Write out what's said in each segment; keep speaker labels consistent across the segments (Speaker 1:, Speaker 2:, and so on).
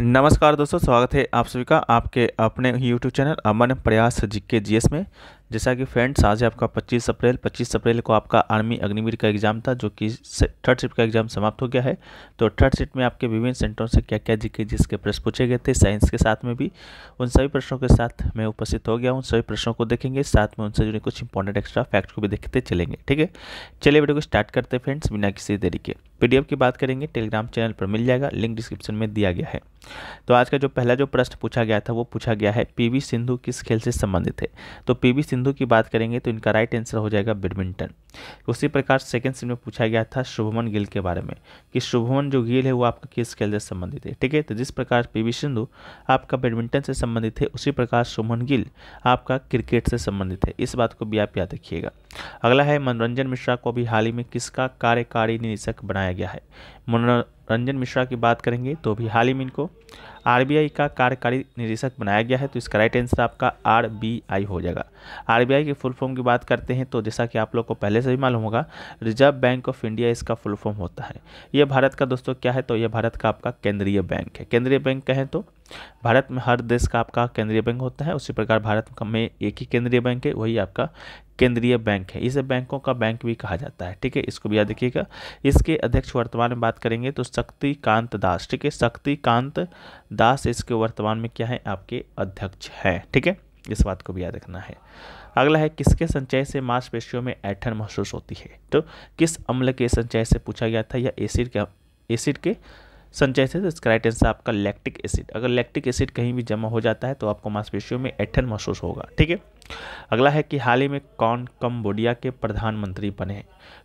Speaker 1: नमस्कार दोस्तों स्वागत है आप सभी का आपके अपने YouTube चैनल अमन प्रयास जी के जी में जैसा कि फ्रेंड्स आज है आपका 25 अप्रैल 25 अप्रैल को आपका आर्मी अग्निवीर का एग्ज़ाम था जो कि थर्ड शिफ्ट का एग्ज़ाम समाप्त हो गया है तो थर्ड शिफ्ट में आपके विभिन्न सेंटरों से क्या क्या जिक्र जिसके प्रश्न पूछे गए थे साइंस के साथ में भी उन सभी प्रश्नों के साथ मैं उपस्थित हो गया उन सभी प्रश्नों को देखेंगे साथ में उनसे जुड़े कुछ इंपॉर्टेंट एक्स्ट्रा फैक्ट को भी देखते चलेंगे ठीक है चलिए वीडियो को स्टार्ट करते हैं फ्रेंड्स बिना किसी देरी के पीडीएफ की बात करेंगे टेलीग्राम चैनल पर मिल जाएगा लिंक डिस्क्रिप्शन में दिया गया है तो आज का जो पहला जो प्रश्न पूछा गया था वो पूछा गया है पी सिंधु किस खेल से संबंधित है तो पी सिंधु सिंधु की बात करेंगे तो इनका राइट आंसर हो जाएगा बैडमिंटन उसी प्रकार सेकंड सीन में पूछा गया था शुभमन गिल के बारे में कि शुभमन जो गिल है वो आपका किस खेल से संबंधित है ठीक है तो जिस प्रकार पी सिंधु आपका बैडमिंटन से संबंधित है उसी प्रकार शुभमन गिल आपका क्रिकेट से संबंधित है इस बात को भी आप याद रखिएगा अगला है मनोरंजन मिश्रा को अभी हाल ही में किसका कार्यकारी निदेशक बनाया गया है मनोरंजन मिश्रा की बात करेंगे तो अभी हाल ही में इनको आरबीआई का कार्यकारी निदेशक बनाया गया है तो इसका राइट आंसर आपका आरबीआई हो जाएगा आरबीआई के फुल फॉर्म की बात करते हैं तो जैसा कि आप लोग को पहले से भी मालूम होगा रिजर्व बैंक ऑफ इंडिया इसका फुल फॉर्म होता है ये भारत का दोस्तों क्या है तो ये भारत का आपका केंद्रीय बैंक है केंद्रीय बैंक कहें तो भारत में हर देश का आपका केंद्रीय बैंक होता है उसी प्रकार भारत में एक ही केंद्रीय बैंक है वही आपका केंद्रीय बैंक है इसे बैंकों का बैंक भी कहा जाता है ठीक है इसको भी याद रखिएगा इसके अध्यक्ष वर्तमान में बात करेंगे तो शक्तिकांत दास ठीक है शक्तिकांत दास इसके वर्तमान में क्या है आपके अध्यक्ष हैं ठीक है ठीके? इस बात को भी याद रखना है अगला है किसके संचय से मांसपेशियों में ऐठन महसूस होती है तो किस अम्ल के संचय से पूछा गया था या एसिड के एसिड के संचय संचयथित राइट आंसर आपका लैक्टिक एसिड अगर लैक्टिक एसिड कहीं भी जमा हो जाता है तो आपको मांसपेशियों में एठन महसूस होगा ठीक है अगला है कि हाल ही में कौन कम्बोडिया के प्रधानमंत्री बने हैं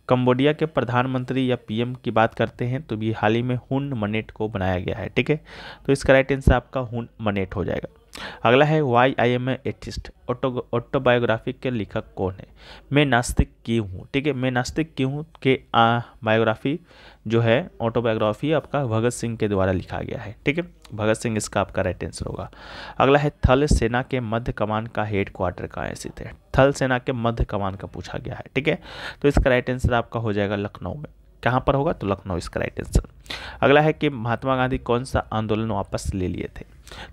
Speaker 1: कम्बोडिया के प्रधानमंत्री या पीएम की बात करते हैं तो भी हाल ही में हुन मनेट को बनाया गया है ठीक है तो इसका राइट आंसर आपका हुन मनेट हो जाएगा अगला है why I am atheist autobiography के लेखक कौन है मैं नास्तिक क्यों हूँ ठीक है मैं नास्तिक क्यों हूँ के बायोग्राफी जो है ऑटोबायोग्राफी आपका भगत सिंह के द्वारा लिखा गया है ठीक है भगत सिंह इसका आपका राइट आंसर होगा अगला है थल सेना के मध्य कमान का हेड क्वार्टर कहाँ स्थित है थल सेना के मध्य कमान का पूछा गया है ठीक है तो इसका राइट आंसर आपका हो जाएगा लखनऊ में कहाँ पर होगा तो लखनऊ इसका राइट आंसर अगला है कि महात्मा गांधी कौन सा आंदोलन वापस ले लिए थे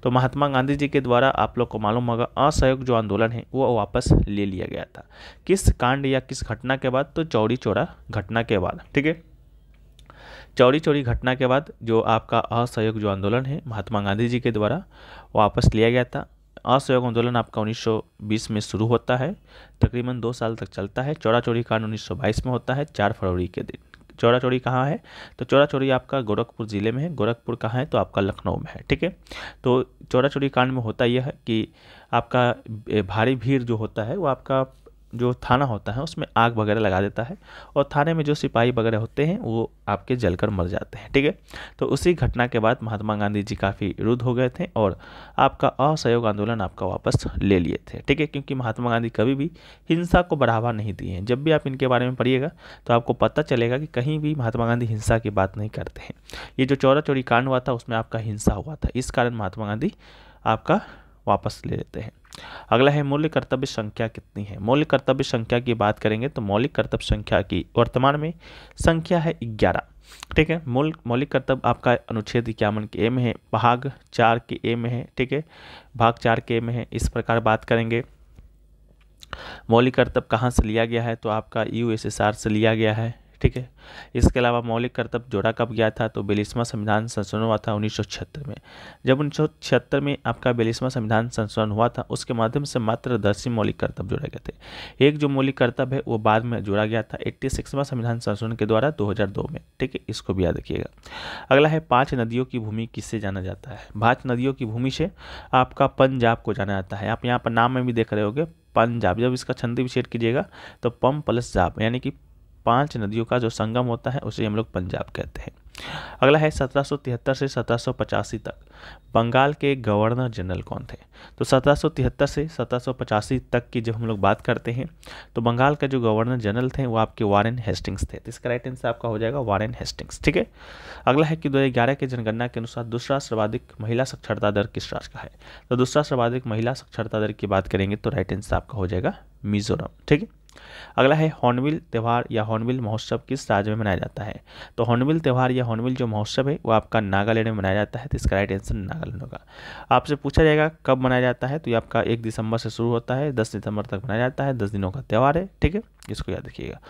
Speaker 1: तो महात्मा गांधी जी के द्वारा आप लोग को मालूम होगा असहयोग जो आंदोलन है वो वापस ले लिया गया था किस कांड या किस घटना के बाद तो चौड़ी चौरा घटना के बाद ठीक है चौड़ी चौड़ी घटना के बाद जो आपका असहयोग जो आंदोलन है महात्मा गांधी जी के द्वारा वापस लिया गया था असहयोग आंदोलन आपका 1920 में शुरू होता है तकरीबन दो साल तक चलता है चौड़ा चौड़ी कांड 1922 में होता है चार फरवरी के दिन चौरा चौरी कहाँ है तो चौरा चौरी आपका गोरखपुर ज़िले में है गोरखपुर कहाँ है तो आपका लखनऊ में है ठीक है तो चौरा चौरी कांड में होता यह है कि आपका भारी भीड़ जो होता है वो आपका जो थाना होता है उसमें आग वगैरह लगा देता है और थाने में जो सिपाही वगैरह होते हैं वो आपके जलकर मर जाते हैं ठीक है तो उसी घटना के बाद महात्मा गांधी जी काफ़ी रुद्ध हो गए थे और आपका असहयोग आंदोलन आपका वापस ले लिए थे ठीक है क्योंकि महात्मा गांधी कभी भी हिंसा को बढ़ावा नहीं दिए हैं जब भी आप इनके बारे में पढ़िएगा तो आपको पता चलेगा कि कहीं भी महात्मा गांधी हिंसा की बात नहीं करते हैं ये जो चौरा चौरी कांड हुआ था उसमें आपका हिंसा हुआ था इस कारण महात्मा गांधी आपका वापस ले लेते हैं अगला है मूल्य कर्तव्य संख्या कितनी है मूल्य कर्तव्य संख्या की बात करेंगे तो मौलिक कर्तव्य संख्या की वर्तमान में संख्या है ग्यारह ठीक है मूल मौलिक कर्तव्य आपका अनुच्छेद इक्यावन के ए में है भाग चार के ए में है ठीक है भाग चार के ए में है इस प्रकार बात करेंगे मौलिक कर्तव्य कहाँ से लिया गया है तो आपका यू से लिया गया है ठीक है इसके अलावा मौलिक कर्तव्य जोड़ा कब गया था तो बेलिसमा संविधान संशोधन हुआ था उन्नीस में जब उन्नीस में आपका बेलिसमा संविधान संशोधन हुआ था उसके माध्यम से मात्र दस ही मौलिक कर्तव्य जोड़े गए थे एक जो मौलिक कर्तव्य है वो बाद में जोड़ा गया था एट्टी सिक्सवा संविधान संशोधन के द्वारा दो में ठीक है इसको भी याद रखिएगा अगला है पाँच नदियों की भूमि किससे जाना जाता है पाँच नदियों की भूमि से आपका पंजाब को जाना जाता है आप यहाँ पर नाम में भी देख रहे होगे पंजाब जब इसका छंदी विशेष कीजिएगा तो पम प्लस जाप यानी कि पांच नदियों का जो संगम होता है उसे हम लोग पंजाब कहते हैं अगला है 1773 से सत्रह तक बंगाल के गवर्नर जनरल कौन थे तो 1773 से सत्रह तक की जब हम लोग बात करते हैं तो बंगाल का जो गवर्नर जनरल थे वो आपके वारेन हेस्टिंग्स थे तो इसका राइट आंसर आपका हो जाएगा वारेन हेस्टिंग्स ठीक है अगला है कि 2011 के जनगणना के अनुसार दूसरा सर्वाधिक महिला साक्षरता दर किस राष्ट्र का है तो दूसरा सर्वाधिक महिला साक्षरता दर की बात करेंगे तो राइट आंसर आपका हो जाएगा मिजोरम ठीक है अगला है हॉर्नबिल त्यौहार या हॉर्नबिल महोत्सव किस राज्य में मनाया जाता है तो हॉर्नबिल त्यौहार या हॉर्नबिल जो महोत्सव है वो आपका नागालैंड में मनाया जाता है तो इसका राइट आंसर नागालैंड होगा आपसे पूछा जाएगा कब मनाया जाता है तो ये आपका एक दिसंबर से शुरू होता है दस दिसंबर तक मनाया जाता है दस दिनों का त्यौहार है ठीक है इसको याद रखिएगा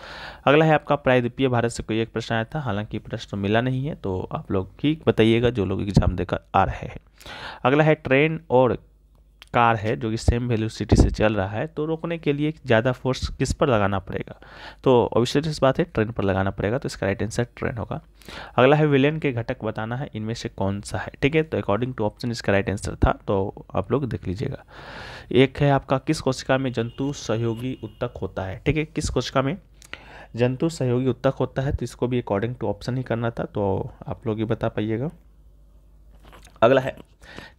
Speaker 1: अगला है आपका प्रायद्वीपीय भारत से कोई एक प्रश्न आया था हालांकि प्रश्न मिला नहीं है तो आप लोग ठीक बताइएगा जो लोग एग्जाम देकर आ रहे हैं अगला है ट्रेन और कार है जो कि सेम सिटी से चल रहा है तो रोकने के लिए ज़्यादा फोर्स किस पर लगाना पड़ेगा तो ऑब्वियसली बात है ट्रेन पर लगाना पड़ेगा तो इसका राइट आंसर ट्रेन होगा अगला है विलेन के घटक बताना है इनमें से कौन सा है ठीक है तो अकॉर्डिंग टू ऑप्शन इसका राइट आंसर था तो आप लोग देख लीजिएगा एक है आपका किस कोशिका में जंतु सहयोगी उत्तक होता है ठीक है किस कोशिका में जंतु सहयोगी उत्तक होता है तो इसको भी अकॉर्डिंग टू ऑप्शन ही करना था तो आप लोग ये बता पाइएगा अगला है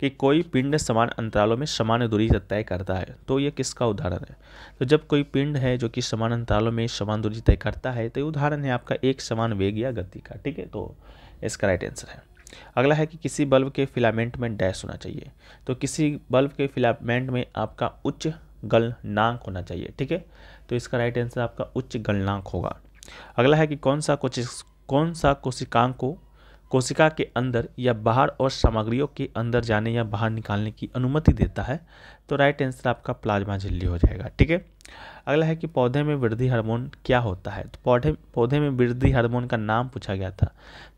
Speaker 1: कि कोई पिंड समान अंतरालों में समान दूरी तय करता है तो यह किसका उदाहरण है तो जब कोई पिंड है जो कि समान अंतरालों में समान दूरी तय करता है तो ये उदाहरण है आपका एक समान वेग या गति का ठीक है तो इसका राइट आंसर है अगला है कि किसी बल्ब के फिलामेंट में डैश होना चाहिए तो किसी बल्ब के फिलामेंट में आपका उच्च गलनांक होना चाहिए ठीक है तो इसका राइट आंसर आपका उच्च गलनांक होगा अगला है कि कौन सा कोशिश कौन सा कोशिकांग को कोशिका के अंदर या बाहर और सामग्रियों के अंदर जाने या बाहर निकालने की अनुमति देता है तो राइट आंसर आपका प्लाज्मा झिल्ली हो जाएगा ठीक है अगला है कि पौधे में वृद्धि हार्मोन क्या होता है तो पौधे पौधे में वृद्धि हार्मोन का नाम पूछा गया था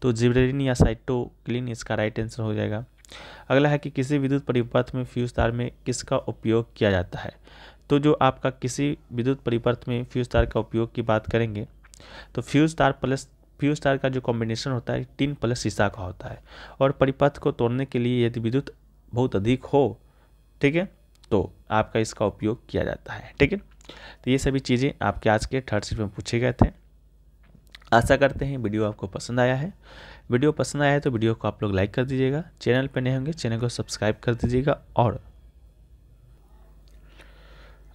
Speaker 1: तो जिब्रेरिन या साइटोक्लिन इसका राइट आंसर हो जाएगा अगला है कि किसी विद्युत परिपथ में फ्यूज तार में किसका उपयोग किया जाता है तो जो आपका किसी विद्युत परिपथ में फ्यूज तार का उपयोग की बात करेंगे तो फ्यूज तार प्लस फ्यूज स्टार का जो कॉम्बिनेशन होता है टिन प्लस शीशा का होता है और परिपथ को तोड़ने के लिए यदि विद्युत बहुत अधिक हो ठीक है तो आपका इसका उपयोग किया जाता है ठीक है तो ये सभी चीज़ें आपके आज के थर्ड सीट में पूछे गए थे आशा करते हैं वीडियो आपको पसंद आया है वीडियो पसंद आया है तो वीडियो को आप लोग लाइक कर दीजिएगा चैनल पर नए होंगे चैनल को सब्सक्राइब कर दीजिएगा और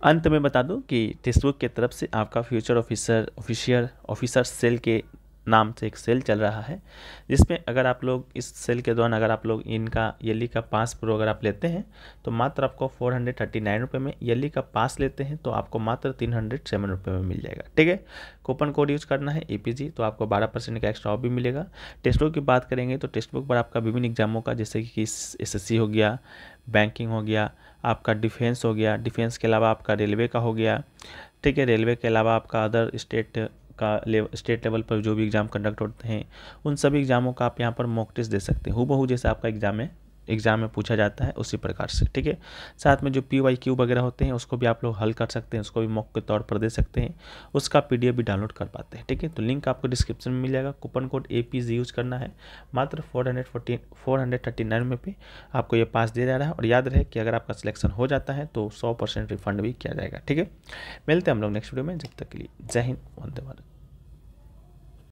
Speaker 1: अंत में बता दूं कि टेस्टबुक की तरफ से आपका future officer officer officer cell के नाम से एक सेल चल रहा है जिसमें अगर आप लोग इस सेल के दौरान अगर आप लोग इनका यली का पास प्रो अगर आप लेते हैं तो मात्र आपको फोर हंड्रेड थर्टी नाइन रुपये में यली का पास लेते हैं तो आपको मात्र तीन हंड्रेड सेवन रुपये में मिल जाएगा ठीक है कूपन कोड यूज़ करना है ई तो आपको बारह परसेंट का एक्स्ट्रा ऑफ भी मिलेगा टेस्ट बुक की बात करेंगे तो टेक्स्ट बुक पर आपका विभिन्न एग्जामों का जैसे कि एस हो गया बैंकिंग हो गया आपका डिफेंस हो गया डिफेंस के अलावा आपका रेलवे का हो गया ठीक है रेलवे के अलावा आपका अदर स्टेट का लेव स्टेट लेवल पर जो भी एग्ज़ाम कंडक्ट होते हैं उन सभी एग्ज़ामों का आप यहाँ पर मॉक टेस्ट दे सकते हैं हु बहू जैसे आपका एग्ज़ाम है एग्ज़ाम में पूछा जाता है उसी प्रकार से ठीक है साथ में जो पी वाई क्यू वगैरह होते हैं उसको भी आप लोग हल कर सकते हैं उसको भी मॉक के तौर पर दे सकते हैं उसका पी भी डाउनलोड कर पाते हैं ठीक है तो लिंक आपको डिस्क्रिप्शन में मिल जाएगा coupon code A P G use करना है मात्र four hundred forty four hundred thirty nine में पे आपको ये पास दिया जा रहा है और याद रहे कि अगर आपका सिलेक्शन हो जाता है तो सौ परसेंट रिफंड भी किया जाएगा ठीक है मिलते हैं हम लोग नेक्स्ट वीडियो में जब तक के लिए जय हिंद वंदे भारत